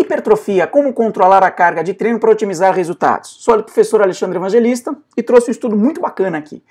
Hipertrofia, como controlar a carga de treino para otimizar resultados. Sou o professor Alexandre Evangelista e trouxe um estudo muito bacana aqui.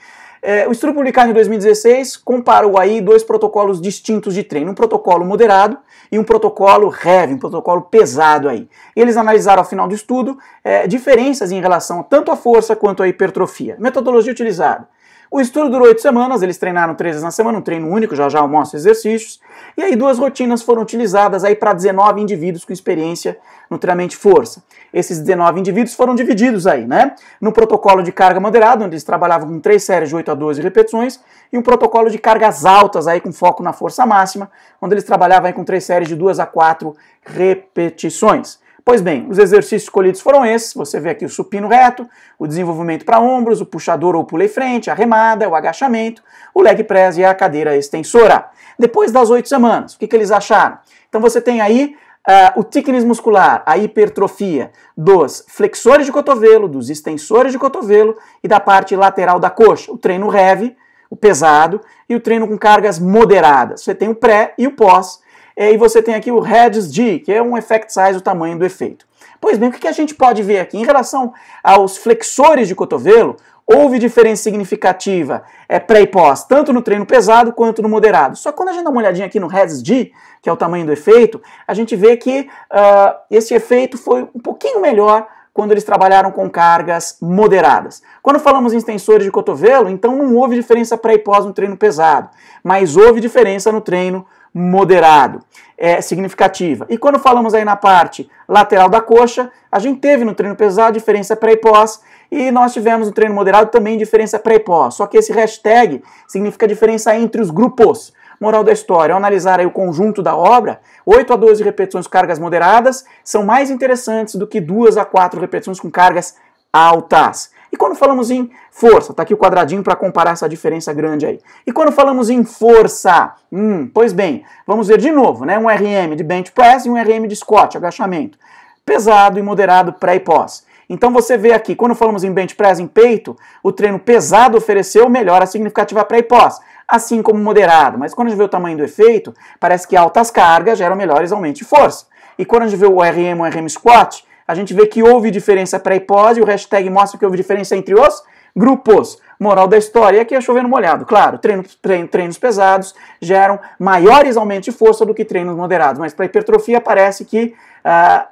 É, o estudo publicado em 2016 comparou aí dois protocolos distintos de treino, um protocolo moderado e um protocolo heavy, um protocolo pesado aí. Eles analisaram ao final do estudo é, diferenças em relação tanto à força quanto à hipertrofia. Metodologia utilizada. O estudo durou oito semanas, eles treinaram três vezes na semana, um treino único, já já eu mostro exercícios. E aí duas rotinas foram utilizadas aí para 19 indivíduos com experiência no treinamento de força. Esses 19 indivíduos foram divididos aí, né? No protocolo de carga moderada, onde eles trabalhavam com três séries de 8 a 12 repetições, e um protocolo de cargas altas aí com foco na força máxima, onde eles trabalhavam aí com três séries de 2 a 4 repetições. Pois bem, os exercícios escolhidos foram esses. Você vê aqui o supino reto, o desenvolvimento para ombros, o puxador ou pulei frente, a remada, o agachamento, o leg press e a cadeira extensora. Depois das oito semanas, o que, que eles acharam? Então você tem aí Uh, o thickness muscular, a hipertrofia dos flexores de cotovelo, dos extensores de cotovelo e da parte lateral da coxa. O treino heavy, o pesado, e o treino com cargas moderadas. Você tem o pré e o pós, é, e você tem aqui o Reds D, que é um effect size, o tamanho do efeito. Pois bem, o que a gente pode ver aqui? Em relação aos flexores de cotovelo, houve diferença significativa é, pré e pós, tanto no treino pesado quanto no moderado. Só que quando a gente dá uma olhadinha aqui no Reds D, que é o tamanho do efeito, a gente vê que uh, esse efeito foi um pouquinho melhor quando eles trabalharam com cargas moderadas. Quando falamos em extensores de cotovelo, então não houve diferença pré e pós no treino pesado, mas houve diferença no treino moderado, é significativa. E quando falamos aí na parte lateral da coxa, a gente teve no treino pesado diferença pré e pós, e nós tivemos o um treino moderado também diferença pré e pós. Só que esse hashtag significa diferença entre os grupos. Moral da história, ao analisar o conjunto da obra, 8 a 12 repetições com cargas moderadas são mais interessantes do que 2 a 4 repetições com cargas altas. E quando falamos em força, tá aqui o quadradinho para comparar essa diferença grande aí. E quando falamos em força, hum, pois bem, vamos ver de novo, né? Um RM de bench press e um RM de squat, agachamento. Pesado e moderado pré e pós. Então você vê aqui, quando falamos em bench press em peito, o treino pesado ofereceu melhora significativa pré e pós, assim como moderado. Mas quando a gente vê o tamanho do efeito, parece que altas cargas geram melhores aumentos de força. E quando a gente vê o RM ou RM squat, a gente vê que houve diferença pré e pós, e o hashtag mostra que houve diferença entre os grupos. Moral da história é que é chovendo molhado. Claro, treinos, treinos, treinos pesados geram maiores aumentos de força do que treinos moderados, mas para hipertrofia parece que uh,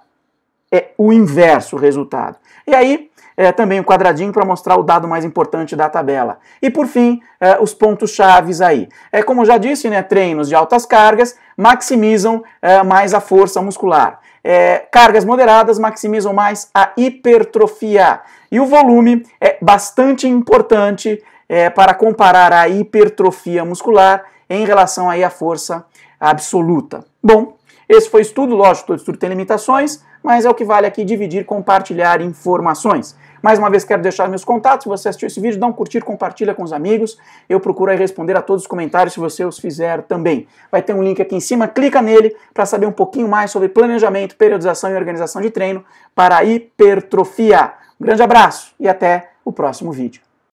é o inverso o resultado. E aí, é, também o um quadradinho para mostrar o dado mais importante da tabela. E por fim, é, os pontos chaves aí. É como eu já disse, né, treinos de altas cargas maximizam é, mais a força muscular. É, cargas moderadas maximizam mais a hipertrofia. E o volume é bastante importante é, para comparar a hipertrofia muscular em relação aí à força absoluta. Bom, esse foi o estudo, lógico, todo estudo tem limitações, mas é o que vale aqui dividir, compartilhar informações. Mais uma vez quero deixar meus contatos, se você assistiu esse vídeo, dá um curtir, compartilha com os amigos. Eu procuro aí responder a todos os comentários se você os fizer também. Vai ter um link aqui em cima, clica nele para saber um pouquinho mais sobre planejamento, periodização e organização de treino para hipertrofia. Um grande abraço e até o próximo vídeo.